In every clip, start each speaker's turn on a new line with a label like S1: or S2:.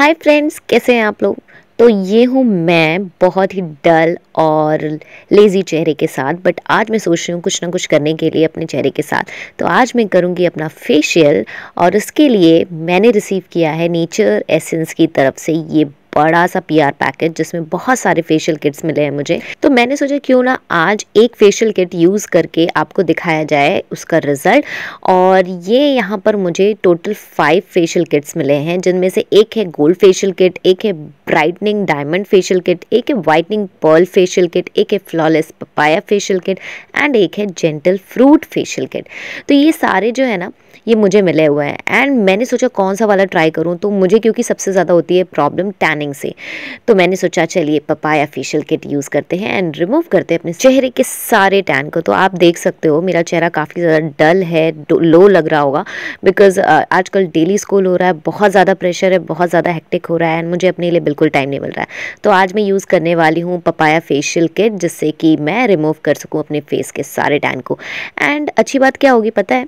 S1: hi friends कैसे हैं आप लोग तो ये हूँ मैं बहुत ही डल और लेज़ी चेहरे के साथ बट आज मैं सोच रही हूँ कुछ ना कुछ करने के लिए अपने चेहरे के साथ तो आज मैं करूँगी अपना फेशियल और इसके लिए मैंने रिसीव किया है नेचर एसेंस की तरफ से ये बड़ा सा पीआर पैकेट जिसमें बहुत सारे फेशियल किट्स मिले हैं मुझे तो मैंने सोचा क्यों ना आज एक फेशियल किट यूज़ करके आपको दिखाया जाए उसका रिज़ल्ट और ये यहाँ पर मुझे टोटल फाइव फेशियल किट्स मिले हैं जिनमें से एक है गोल्ड फेशियल किट एक है ब्राइटनिंग डायमंड फेशियल किट एक है वाइटनिंग पर्ल फेशियल किट एक है flawless papaya facial kit and एक है जेंटल फ्रूट फेशियल किट तो ये सारे जो है ना ये मुझे मिले हुए हैं एंड मैंने सोचा कौन सा वाला ट्राई करूँ तो मुझे क्योंकि सबसे ज़्यादा होती है प्रॉब्लम टैन मॉर्निंग से तो मैंने सोचा चलिए पपाया फेशियल किट यूज़ करते हैं एंड रिमूव करते हैं अपने चेहरे के सारे टैन को तो आप देख सकते हो मेरा चेहरा काफ़ी ज़्यादा डल है लो लग रहा होगा बिकॉज आजकल डेली स्कूल हो रहा है बहुत ज़्यादा प्रेशर है बहुत ज़्यादा हेक्टिक हो रहा है एंड मुझे अपने लिए बिल्कुल टाइम नहीं मिल रहा है तो आज मैं यूज़ करने वाली हूँ पपाया फेशियल किट जिससे कि मैं रिमूव कर सकूँ अपने फेस के सारे टैन को एंड अच्छी बात क्या होगी पता है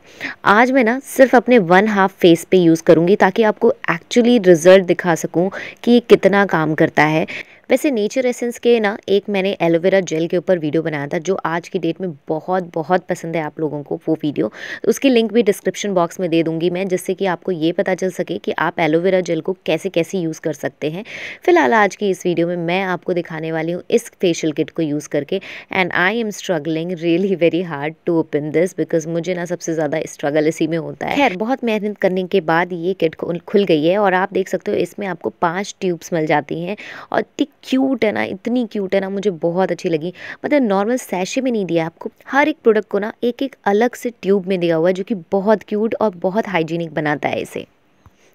S1: आज मैं ना सिर्फ अपने वन हाफ फेस पे यूज़ करूँगी ताकि आपको एक्चुअली रिजल्ट दिखा सकूँ कि कितना कितना काम करता है वैसे नेचर एसेंस के ना एक मैंने एलोवेरा जेल के ऊपर वीडियो बनाया था जो आज की डेट में बहुत बहुत पसंद है आप लोगों को वो वीडियो तो उसकी लिंक भी डिस्क्रिप्शन बॉक्स में दे दूंगी मैं जिससे कि आपको ये पता चल सके कि आप एलोवेरा जेल को कैसे कैसे यूज़ कर सकते हैं फिलहाल आज की इस वीडियो में मैं आपको दिखाने वाली हूँ इस फेशियल किट को यूज़ करके and I am struggling really very hard to open this because मुझे ना सबसे ज़्यादा स्ट्रगल इसी में होता है खैर बहुत मेहनत करने के बाद ये किट खुल गई है और आप देख सकते हो इसमें आपको पाँच ट्यूब्स मिल जाती हैं और टिक क्यूट है ना इतनी क्यूट है ना मुझे बहुत अच्छी लगी मतलब नॉर्मल सैशे में नहीं दिया आपको हर एक प्रोडक्ट को ना एक एक अलग से ट्यूब में दिया हुआ है जो कि बहुत क्यूट और बहुत हाइजीनिक बनाता है इसे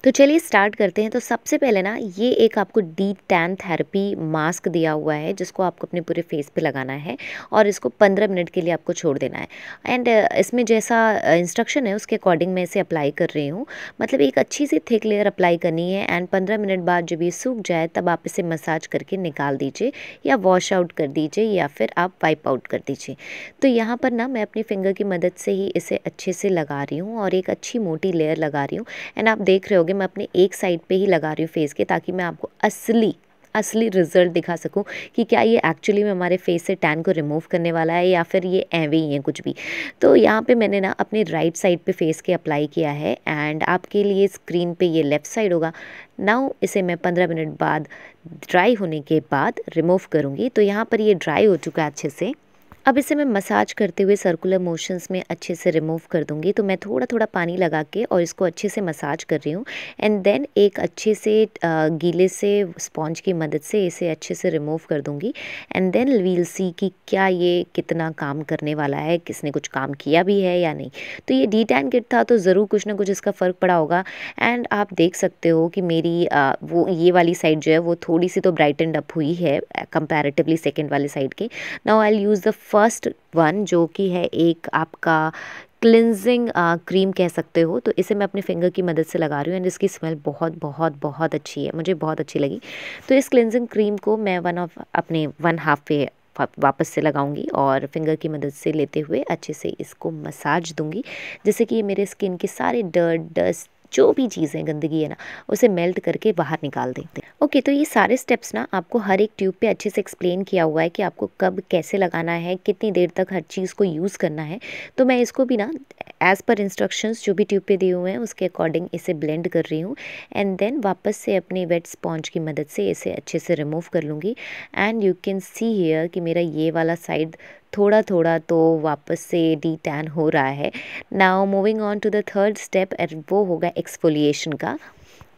S1: तो चलिए स्टार्ट करते हैं तो सबसे पहले ना ये एक आपको डी टैन थेरेपी मास्क दिया हुआ है जिसको आपको अपने पूरे फेस पे लगाना है और इसको पंद्रह मिनट के लिए आपको छोड़ देना है एंड इसमें जैसा इंस्ट्रक्शन है उसके अकॉर्डिंग मैं इसे अप्लाई कर रही हूँ मतलब एक अच्छी सी थिक लेयर अप्लाई करनी है एंड पंद्रह मिनट बाद जब ये सूख जाए तब आप इसे मसाज करके निकाल दीजिए या वॉश आउट कर दीजिए या फिर आप वाइप आउट कर दीजिए तो यहाँ पर ना मैं अपनी फिंगर की मदद से ही इसे अच्छे से लगा रही हूँ और एक अच्छी मोटी लेयर लगा रही हूँ एंड आप देख रहे होगे मैं अपने एक साइड पे ही लगा रही हूँ फेस के ताकि मैं आपको असली असली रिज़ल्ट दिखा सकूं कि क्या ये एक्चुअली में हमारे फेस से टैन को रिमूव करने वाला है या फिर ये एवे ही है कुछ भी तो यहाँ पे मैंने ना अपने राइट साइड पे फेस के अप्लाई किया है एंड आपके लिए स्क्रीन पे ये लेफ़्ट साइड होगा नाउ इसे मैं पंद्रह मिनट बाद ड्राई होने के बाद रिमूव करूँगी तो यहाँ पर ये ड्राई हो चुका है अच्छे से अब इसे मैं मसाज करते हुए सर्कुलर मोशंस में अच्छे से रिमूव कर दूंगी तो मैं थोड़ा थोड़ा पानी लगा के और इसको अच्छे से मसाज कर रही हूँ एंड देन एक अच्छे से गीले से स्पॉन्ज की मदद से इसे अच्छे से रिमूव कर दूंगी एंड देन वील सी कि क्या ये कितना काम करने वाला है किसने कुछ काम किया भी है या नहीं तो ये डी टैन किट था तो ज़रूर कुछ ना कुछ इसका फ़र्क पड़ा होगा एंड आप देख सकते हो कि मेरी आ, वो ये वाली साइड जो है वो थोड़ी सी तो ब्राइटेंड अप हुई है कंपेरेटिवली सेकेंड वाली साइड की now I use the first one जो कि है एक आपका क्लिनजिंग क्रीम कह सकते हो तो इसे मैं अपने फिंगर की मदद से लगा रही हूँ एंड इसकी स्मेल बहुत बहुत बहुत अच्छी है मुझे बहुत अच्छी लगी तो इस क्लिनजिंग क्रीम को मैं वन ऑफ अपने वन हाफ पे वापस से लगाऊंगी और फिंगर की मदद से लेते हुए अच्छे से इसको मसाज दूंगी जैसे कि ये मेरे स्किन के सारे डर्ट डस्ट जो भी चीज़ें गंदगी है ना उसे मेल्ट करके बाहर निकाल देते हैं ओके तो ये सारे स्टेप्स ना आपको हर एक ट्यूब पे अच्छे से एक्सप्लेन किया हुआ है कि आपको कब कैसे लगाना है कितनी देर तक हर चीज़ को यूज़ करना है तो मैं इसको भी ना एज़ पर इंस्ट्रक्शंस जो भी ट्यूब पे दिए हुए हैं उसके अकॉर्डिंग इसे ब्लेंड कर रही हूँ एंड देन वापस से अपने वेट स्पॉन्ज की मदद से इसे अच्छे से रिमूव कर लूँगी and you can see here कि मेरा ये वाला साइड थोड़ा थोड़ा तो वापस से डी टैन हो रहा है now moving on to the third step वो होगा एक्सफोलिएशन का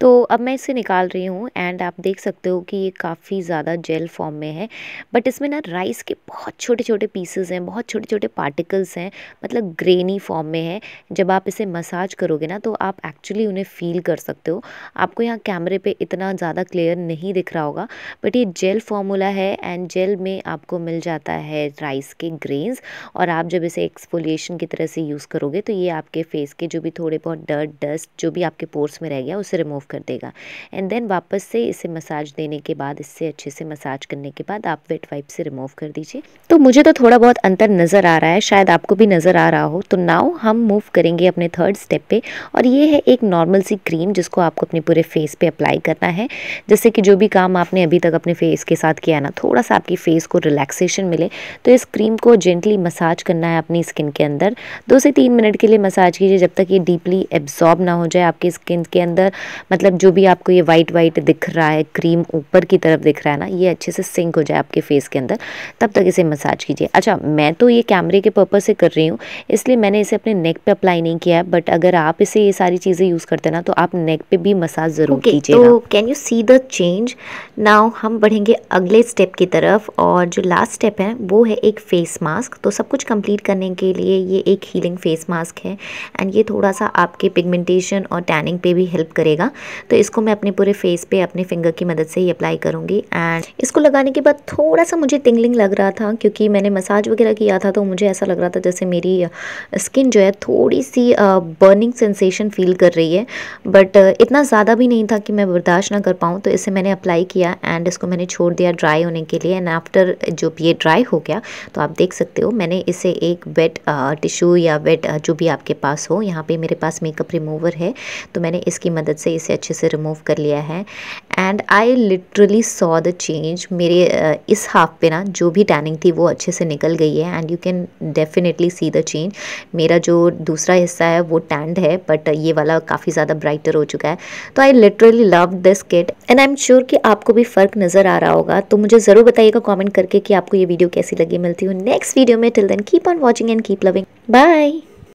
S1: तो अब मैं इसे निकाल रही हूँ एंड आप देख सकते हो कि ये काफ़ी ज़्यादा जेल फॉर्म में है बट इसमें ना राइस के बहुत छोटे छोटे पीसेज हैं बहुत छोटे छोटे पार्टिकल्स हैं मतलब ग्रेनी फॉर्म में है जब आप इसे मसाज करोगे ना तो आप एक्चुअली उन्हें फ़ील कर सकते हो आपको यहाँ कैमरे पर इतना ज़्यादा क्लियर नहीं दिख रहा होगा बट ये जेल फॉर्मूला है एंड जेल में आपको मिल जाता है राइस के ग्रेन्स और आप जब इसे एक्सपोलिएशन की तरह से यूज़ करोगे तो ये आपके फेस के जो भी थोड़े बहुत डर्ट डस्ट जो भी आपके पोर्स में रह गया उसे रिमूव कर देगा एंड देन वापस से इसे मसाज देने के बाद इससे अच्छे से मसाज करने के बाद आप वेट वाइप से रिमूव कर दीजिए तो मुझे तो थोड़ा बहुत अंतर नज़र आ रहा है शायद आपको भी नज़र आ रहा हो तो नाउ हम मूव करेंगे अपने थर्ड स्टेप पे और ये है एक नॉर्मल सी क्रीम जिसको आपको अपने पूरे फेस पे अप्लाई करना है जैसे कि जो भी काम आपने अभी तक अपने फेस के साथ किया ना थोड़ा सा आपकी फेस को रिलैक्सेशन मिले तो इस क्रीम को जेंटली मसाज करना है अपनी स्किन के अंदर दो से तीन मिनट के लिए मसाज कीजिए जब तक ये डीपली एब्जॉर्ब ना हो जाए आपकी स्किन के अंदर मतलब जो भी आपको ये वाइट वाइट दिख रहा है क्रीम ऊपर की तरफ दिख रहा है ना ये अच्छे से सिंक हो जाए आपके फेस के अंदर तब तक इसे मसाज कीजिए अच्छा मैं तो ये कैमरे के पर्पज़ से कर रही हूँ इसलिए मैंने इसे अपने नेक पे अप्लाई नहीं किया है बट अगर आप इसे ये सारी चीज़ें यूज़ करते हैं ना तो आप नेक पे भी मसाज ज़रूर okay, कीजिए तो can you see the change now हम बढ़ेंगे अगले स्टेप की तरफ और जो लास्ट स्टेप है वो है एक फेस मास्क तो सब कुछ कंप्लीट करने के लिए ये एक हीलिंग फेस मास्क है एंड ये थोड़ा सा आपके पिगमेंटेशन और टैनिंग पे भी हेल्प करेगा तो इसको मैं अपने पूरे फेस पे अपने फिंगर की मदद से ही अप्लाई करूँगी एंड इसको लगाने के बाद थोड़ा सा मुझे टिंगलिंग लग रहा था क्योंकि मैंने मसाज वगैरह किया था तो मुझे ऐसा लग रहा था जैसे मेरी स्किन जो है थोड़ी सी बर्निंग सेंसेशन फील कर रही है बट इतना ज़्यादा भी नहीं था कि मैं बर्दाश्त ना कर पाऊँ तो इसे मैंने अप्लाई किया एंड इसको मैंने छोड़ दिया ड्राई होने के लिए एंड आफ्टर जो ये ड्राई हो गया तो आप देख सकते हो मैंने इसे एक वेट टिशू या वेट जो भी आपके पास हो यहाँ पे मेरे पास मेकअप रिमूवर है तो मैंने इसकी मदद से इसे अच्छे से रिमूव कर लिया है and I literally saw the change मेरे इस हाफ पे ना जो भी टैनिंग थी वो अच्छे से निकल गई है and you can definitely see the change मेरा जो दूसरा हिस्सा है वो टैंड है बट ये वाला काफ़ी ज़्यादा ब्राइटर हो चुका है तो I literally love this kit and I am sure कि आपको भी फ़र्क नज़र आ रहा होगा तो मुझे ज़रूर बताइएगा कॉमेंट करके कि आपको ये वीडियो कैसी लगी मिलती हूँ नेक्स्ट वीडियो में till then keep on watching and keep loving bye